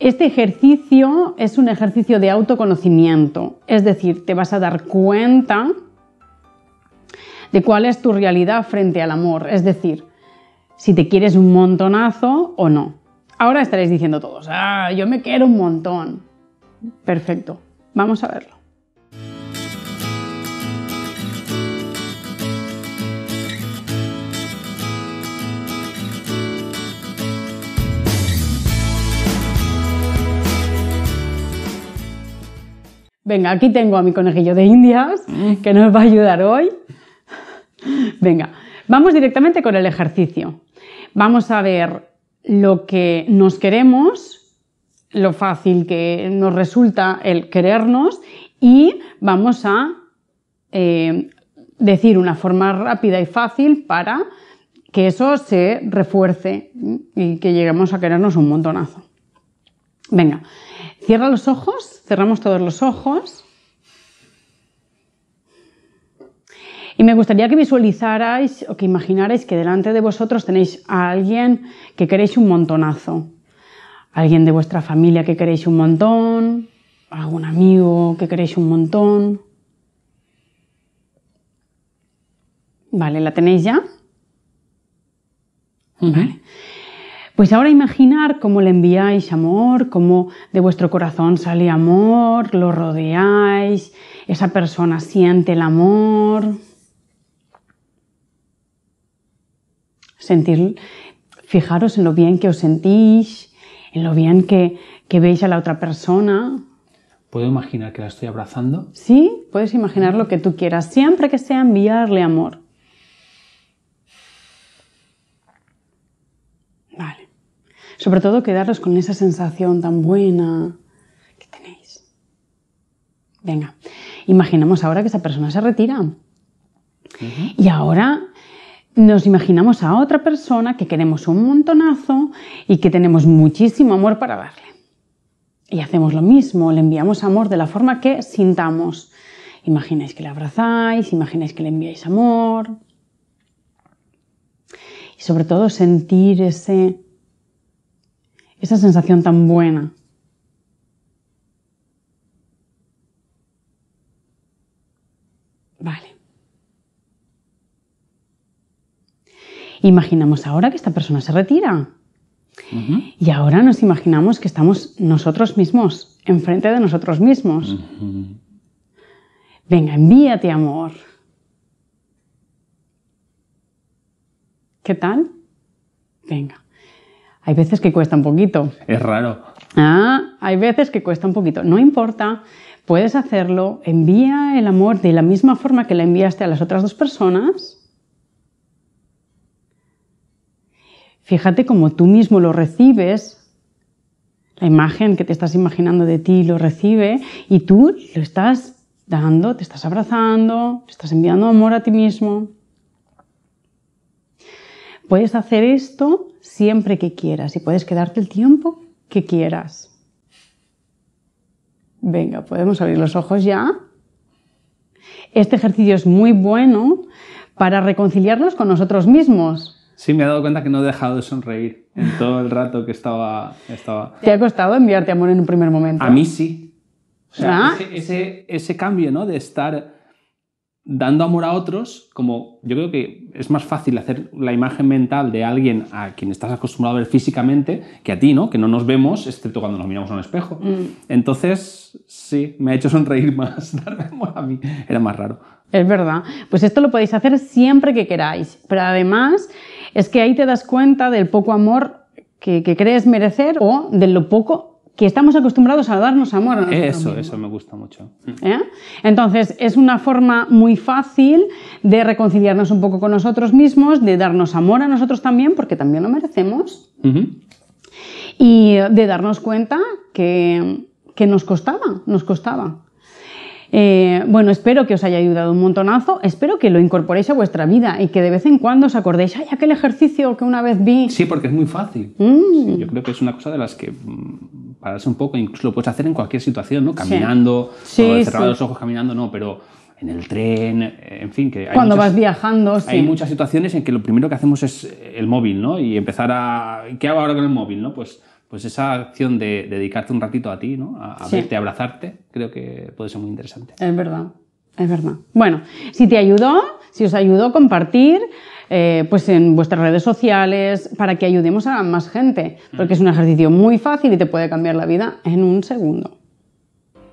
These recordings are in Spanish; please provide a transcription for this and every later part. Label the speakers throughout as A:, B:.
A: Este ejercicio es un ejercicio de autoconocimiento, es decir, te vas a dar cuenta de cuál es tu realidad frente al amor, es decir, si te quieres un montonazo o no. Ahora estaréis diciendo todos, ah, yo me quiero un montón. Perfecto, vamos a verlo. Venga, aquí tengo a mi conejillo de indias mm. que nos va a ayudar hoy. Venga, vamos directamente con el ejercicio. Vamos a ver lo que nos queremos, lo fácil que nos resulta el querernos y vamos a eh, decir una forma rápida y fácil para que eso se refuerce y que lleguemos a querernos un montonazo. Venga, cierra los ojos Cerramos todos los ojos. Y me gustaría que visualizarais o que imaginarais que delante de vosotros tenéis a alguien que queréis un montonazo. Alguien de vuestra familia que queréis un montón, algún amigo que queréis un montón. Vale, ¿la tenéis ya? Vale. Pues ahora imaginar cómo le enviáis amor, cómo de vuestro corazón sale amor, lo rodeáis, esa persona siente el amor. Sentir, fijaros en lo bien que os sentís, en lo bien que veis a la otra persona.
B: ¿Puedo imaginar que la estoy abrazando?
A: Sí, puedes imaginar lo que tú quieras, siempre que sea enviarle amor. Sobre todo quedaros con esa sensación tan buena que tenéis. Venga, imaginamos ahora que esa persona se retira. Y ahora nos imaginamos a otra persona que queremos un montonazo y que tenemos muchísimo amor para darle. Y hacemos lo mismo, le enviamos amor de la forma que sintamos. Imagináis que le abrazáis, imagináis que le enviáis amor. Y sobre todo sentir ese esa sensación tan buena. Vale. Imaginamos ahora que esta persona se retira. Y ahora nos imaginamos que estamos nosotros mismos, enfrente de nosotros mismos. Venga, envíate amor. ¿Qué tal? Venga. Hay veces que cuesta un poquito. Es raro. Ah, hay veces que cuesta un poquito. No importa, puedes hacerlo. Envía el amor de la misma forma que la enviaste a las otras dos personas. Fíjate cómo tú mismo lo recibes, la imagen que te estás imaginando de ti lo recibe y tú lo estás dando, te estás abrazando, te estás enviando amor a ti mismo. Puedes hacer esto siempre que quieras y puedes quedarte el tiempo que quieras. Venga, podemos abrir los ojos ya. Este ejercicio es muy bueno para reconciliarnos con nosotros mismos.
B: Sí, me he dado cuenta que no he dejado de sonreír en todo el rato que estaba...
A: ¿Te ha costado enviarte amor en un primer momento? A mí sí. ¿Ah?
B: ese, ese cambio, ¿no? De estar dando amor a otros, como yo creo que es más fácil hacer la imagen mental de alguien a quien estás acostumbrado a ver físicamente que a ti, ¿no? Que no nos vemos, excepto cuando nos miramos a un espejo. Mm. Entonces, sí, me ha hecho sonreír más, darme
A: amor a mí, era más raro. Es verdad. Pues esto lo podéis hacer siempre que queráis, pero además es que ahí te das cuenta del poco amor que crees merecer o de lo poco que estamos acostumbrados a darnos amor. A eso,
B: eso me gusta mucho. Mm. ¿Eh?
A: Entonces, es una forma muy fácil de reconciliarnos un poco con nosotros mismos, de darnos amor a nosotros también, porque también lo merecemos, y de darnos cuenta que, que nos costaba, nos costaba. Eh, bueno, espero que os haya ayudado un montonazo, espero que lo incorporéis a vuestra vida y que de vez en cuando os acordéis, ay, aquel ejercicio que una vez vi. Sí,
B: porque es muy fácil. Mm. yo creo que es una cosa de las que mm, pararse un poco, incluso lo puedes hacer en cualquier situación, ¿no? Caminando, los ojos caminando, no, pero en el tren, eh, en fin, que hay cuando vas
A: viajando, hay muchas
B: situaciones en que lo primero que hacemos es el móvil, ¿no? Y empezar a ¿qué hago ahora con el móvil, no? Pues pues esa acción de dedicarte un ratito a ti, ¿no? A, verte, a abrazarte, creo que puede ser muy interesante.
A: Es verdad, es verdad. Bueno, si te ayudó, si os ayudó, compartir. Eh, pues en vuestras redes sociales para que ayudemos a más gente, porque es un ejercicio muy fácil y te puede cambiar la vida en un segundo.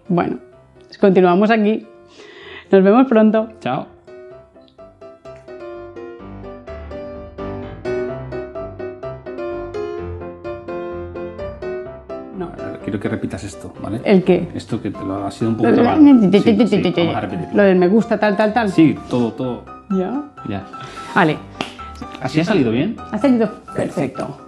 A: Bueno, pues continuamos aquí. Nos vemos pronto. Chao. No.
B: Quiero que repitas esto, ¿vale? ¿El qué? Esto que te lo ha sido un poco Lo
A: del me gusta, tal, tal, tal. Sí, todo, todo. ¿Ya? Ya. Vale. ¿Así ha salido bien? Ha salido perfecto.